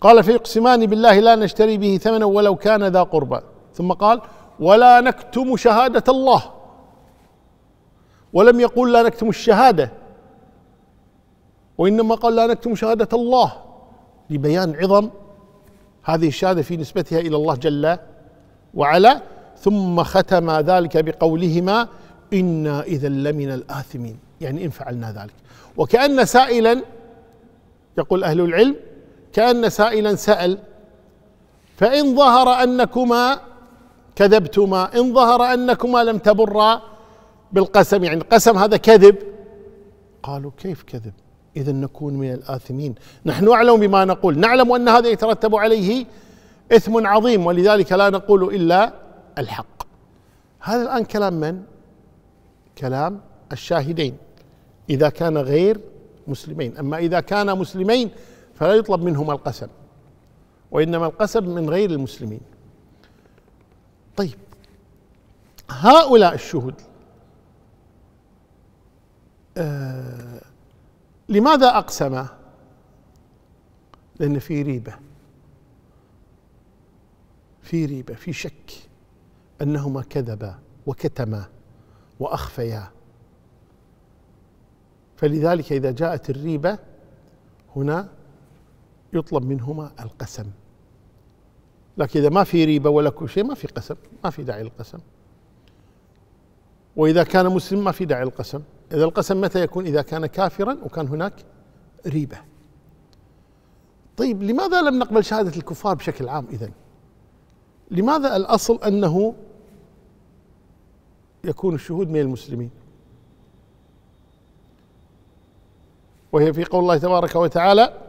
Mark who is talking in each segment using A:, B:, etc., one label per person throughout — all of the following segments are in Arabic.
A: قال فيقسمان بالله لا نشتري به ثمنا ولو كان ذا قربى ثم قال ولا نكتم شهادة الله ولم يقول لا نكتم الشهادة وإنما قال لا نكتم شهادة الله لبيان عظم هذه الشهادة في نسبتها إلى الله جل وعلا ثم ختم ذلك بقولهما إنا إذا لمن الآثمين يعني إن فعلنا ذلك وكأن سائلا يقول أهل العلم كأن سائلا سأل فإن ظهر أنكما كذبتما إن ظهر أنكما لم تبرا بالقسم يعني القسم هذا كذب قالوا كيف كذب إذا نكون من الآثمين نحن أعلم بما نقول نعلم أن هذا يترتب عليه إثم عظيم ولذلك لا نقول إلا الحق هذا الآن كلام من؟ كلام الشاهدين إذا كان غير مسلمين أما إذا كان مسلمين فلا يطلب منهما القسم وإنما القسم من غير المسلمين طيب هؤلاء الشهود آه لماذا أقسم لأن في ريبة في ريبة في شك أنهما كذبا وكتما وأخفيا فلذلك إذا جاءت الريبة هنا يطلب منهما القسم لكن إذا ما في ريبة ولا كل شيء ما في قسم ما في داعي للقسم وإذا كان مسلم ما في داعي للقسم إذا القسم متى يكون إذا كان كافرا وكان هناك ريبة طيب لماذا لم نقبل شهادة الكفار بشكل عام إذا لماذا الأصل أنه يكون الشهود من المسلمين وهي في قول الله تبارك وتعالى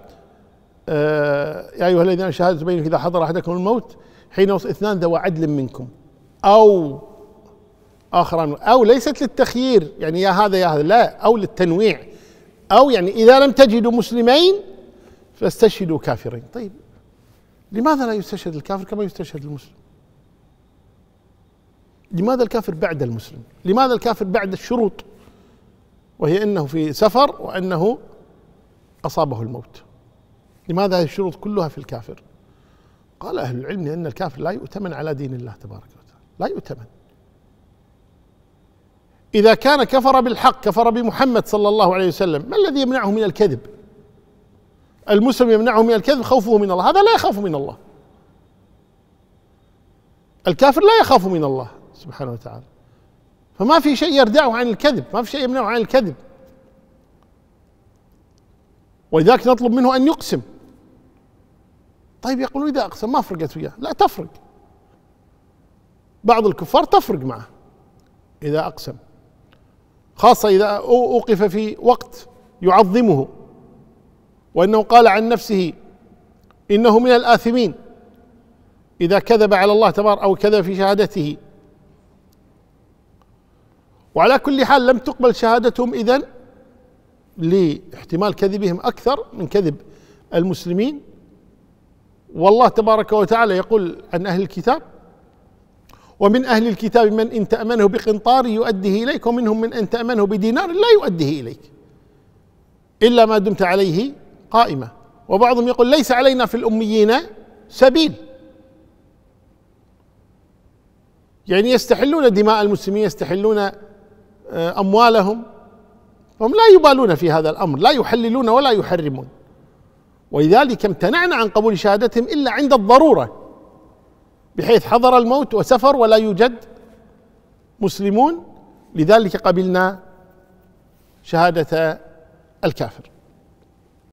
A: آه، يا أيها الذين آمنوا شهادة بينكم إذا حضر أحدكم الموت حين وصل اثنان ذوى عدل منكم أو اخر أو ليست للتخيير يعني يا هذا يا هذا لا أو للتنويع أو يعني إذا لم تجدوا مسلمين فاستشهدوا كافرين طيب لماذا لا يستشهد الكافر كما يستشهد المسلم لماذا الكافر بعد المسلم لماذا الكافر بعد الشروط وهي انه في سفر وانه اصابه الموت لماذا هذه الشروط كلها في الكافر قال أهل العلم ان الكافر لا يؤتمن على دين الله تبارك وتعالى لا يؤتمن إذا كان كفر بالحق كفر بمحمد صلى الله عليه وسلم ما الذي يمنعه من الكذب المسلم يمنعه من الكذب خوفه من الله هذا لا يخاف من الله الكافر لا يخاف من الله سبحانه وتعالى فما في شيء يردعه عن الكذب ما في شيء يمنعه عن الكذب ولذلك نطلب منه أن يقسم طيب يقولون إذا أقسم ما فرقت وياه لا تفرق بعض الكفار تفرق معه إذا أقسم خاصة إذا أوقف في وقت يعظمه وأنه قال عن نفسه إنه من الآثمين إذا كذب على الله تبارك أو كذب في شهادته وعلى كل حال لم تقبل شهادتهم إذن لاحتمال كذبهم أكثر من كذب المسلمين والله تبارك وتعالى يقول عن أهل الكتاب ومن أهل الكتاب من إن تأمنه بقنطار يؤديه إليك ومنهم من إن تأمنه بدينار لا يؤديه إليك إلا ما دمت عليه قائمة وبعضهم يقول ليس علينا في الأميين سبيل يعني يستحلون دماء المسلمين يستحلون آه، أموالهم هم لا يبالون في هذا الأمر لا يحللون ولا يحرمون ولذلك امتنعنا عن قبول شهادتهم إلا عند الضرورة بحيث حضر الموت وسفر ولا يوجد مسلمون لذلك قبلنا شهادة الكافر